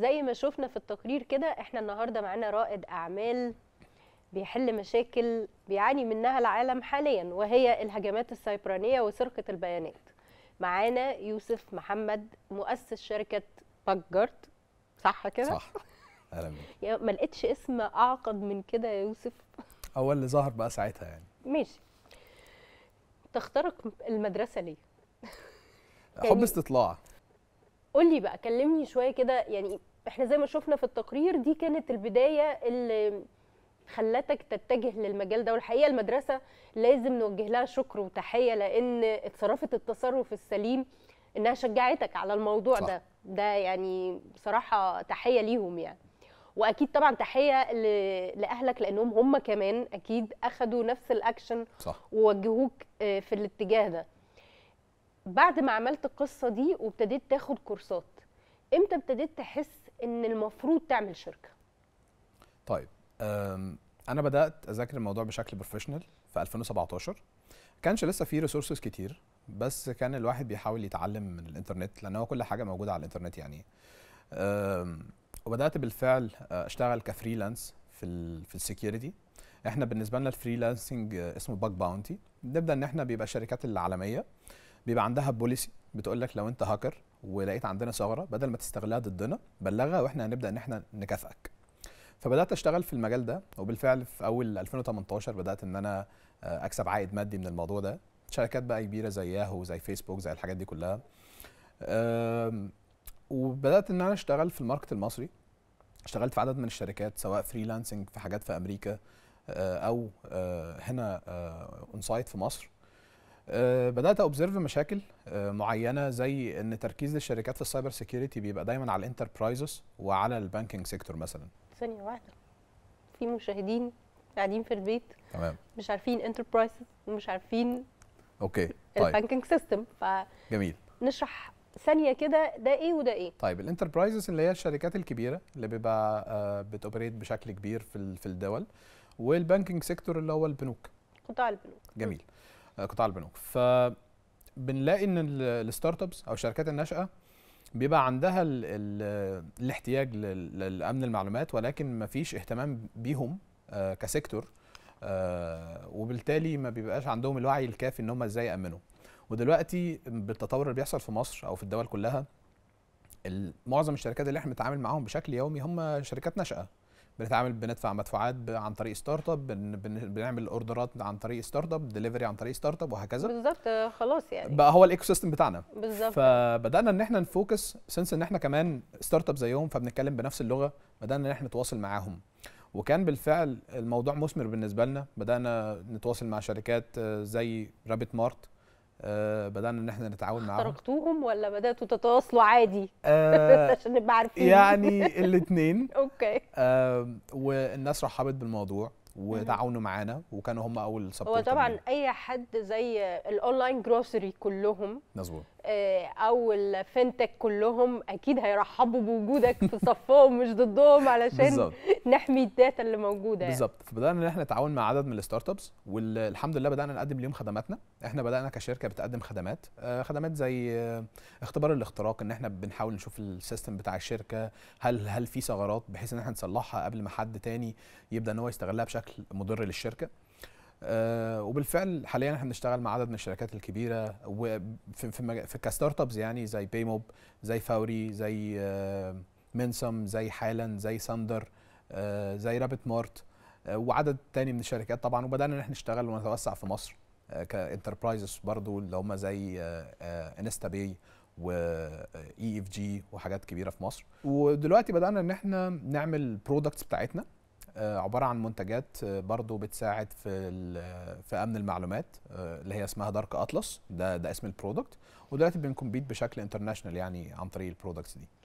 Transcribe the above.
زي ما شفنا في التقرير كده احنا النهارده معانا رائد اعمال بيحل مشاكل بيعاني منها العالم حاليا وهي الهجمات السيبرانيه وسرقه البيانات معانا يوسف محمد مؤسس شركه باجارت صح كده صح اهلا ما لقيتش اسم اعقد من كده يا يوسف هو اللي ظهر بقى ساعتها يعني ماشي تخترق المدرسه ليه حب يعني استطلاع قول لي بقى كلمني شويه كده يعني احنا زي ما شفنا في التقرير دي كانت البدايه اللي خلتك تتجه للمجال ده والحقيقه المدرسه لازم نوجه لها شكر وتحيه لان اتصرفت التصرف السليم انها شجعتك على الموضوع صح. ده ده يعني بصراحه تحيه ليهم يعني واكيد طبعا تحيه لاهلك لانهم هم كمان اكيد اخذوا نفس الاكشن صح. ووجهوك آه، في الاتجاه ده بعد ما عملت القصه دي وابتديت تاخد كورسات امتى ابتديت تحس ان المفروض تعمل شركه طيب انا بدات اذاكر الموضوع بشكل بروفيشنال في 2017 كانش لسه في ريسورسز كتير بس كان الواحد بيحاول يتعلم من الانترنت لان هو كل حاجه موجوده على الانترنت يعني وبدات بالفعل آه، اشتغل كفريلانس في الـ في السكيورتي احنا بالنسبه لنا الفريلانسنج آه، اسمه باك باونتي نبدا ان احنا بيبقى الشركات العالميه بيبقى عندها بوليسي بتقول لك لو انت هاكر ولقيت عندنا ثغره بدل ما تستغلها ضدنا بلغها واحنا هنبدا ان احنا نكافئك فبدات اشتغل في المجال ده وبالفعل في اول 2018 بدات ان انا آه، اكسب عائد مادي من الموضوع ده شركات بقى كبيره زي ياهو زي فيسبوك زي الحاجات دي كلها وبدات ان انا اشتغل في الماركت المصري اشتغلت في عدد من الشركات سواء فريلانسنج في حاجات في امريكا آه، او آه، هنا اون سايت في مصر آه، بدات اوبزرف مشاكل آه، معينه زي ان تركيز الشركات في السايبر سيكيورتي بيبقى دايما على الانتربرايزز وعلى البانكينج سيكتور مثلا ثانيه واحده في مشاهدين قاعدين في البيت تمام مش عارفين انتربرايزز ومش عارفين اوكي طيب البانكينج سيستم ف جميل نشرح ثانيه كده ده ايه وده ايه طيب الانتربرايزز اللي هي الشركات الكبيره اللي بيبقى آه، بتوبريت بشكل كبير في في الدول والبانكينج سيكتور اللي هو البنوك قطاع البنوك جميل م. قطاع البنوك فبنلاقي ان الستارت ابس او الشركات الناشئه بيبقى عندها الـ الـ الاحتياج لامن المعلومات ولكن ما فيش اهتمام بيهم آه، كسيكتور آه، وبالتالي ما بيبقاش عندهم الوعي الكافي ان هم ازاي يامنوا ودلوقتي بالتطور اللي بيحصل في مصر او في الدول كلها معظم الشركات اللي احنا بنتعامل معاهم بشكل يومي هم شركات ناشئه بنتعامل بندفع مدفوعات عن طريق ستارت اب بن بنعمل اوردرات عن طريق ستارت اب دليفري عن طريق ستارت اب وهكذا بالظبط خلاص يعني بقى هو الايكو سيستم بتاعنا بالظبط فبدانا ان احنا نفوكس سنس ان احنا كمان ستارت اب زيهم فبنتكلم بنفس اللغه بدانا ان احنا نتواصل معاهم وكان بالفعل الموضوع مثمر بالنسبه لنا بدانا نتواصل مع شركات آه، زي رابت مارت آه، بدانا ان احنا نتعاون معاهم اخترقتوهم ولا بداتوا تتواصلوا عادي آه، عشان نبقى عارفين يعني الاثنين اوكي آه والناس رحبت بالموضوع وتعاونوا معانا وكانوا هم اول سبورت هو طبعا اي حد زي الاونلاين جروسري كلهم مظبوط آه، او الفنتك كلهم اكيد هيرحبوا بوجودك في صفهم مش ضدهم علشان نحمي الداتا اللي موجوده بالظبط فبدانا ان احنا نتعاون مع عدد من الستارت ابس والحمد لله بدانا نقدم ليهم خدماتنا احنا بدانا كشركه بتقدم خدمات آه، خدمات زي آه، اختبار الاختراق ان احنا بنحاول نشوف السيستم بتاع الشركه هل هل في ثغرات بحيث ان احنا نصلحها قبل ما حد تاني يبدا ان هو يستغلها بشكل مضر للشركه آه وبالفعل حاليا احنا بنشتغل مع عدد من الشركات الكبيره وفي في, في كستارت ابس يعني زي بيموب زي فوري زي آه منسم زي حالا زي ساندر آه زي رابت مارت آه، وعدد تاني من الشركات طبعا وبدانا ان احنا نشتغل ونتوسع في مصر آه، كانتربرايزز برضو اللي هم زي آه، انستا باي واي اف جي وحاجات كبيره في مصر ودلوقتي بدانا ان احنا نعمل برودكتس بتاعتنا آه، عباره عن منتجات آه، برضو بتساعد في في امن المعلومات آه، اللي هي اسمها دارك اطلس ده ده اسم البرودكت ودلوقتي بنكمبيت بشكل انترناشنال يعني عن طريق البرودكتس دي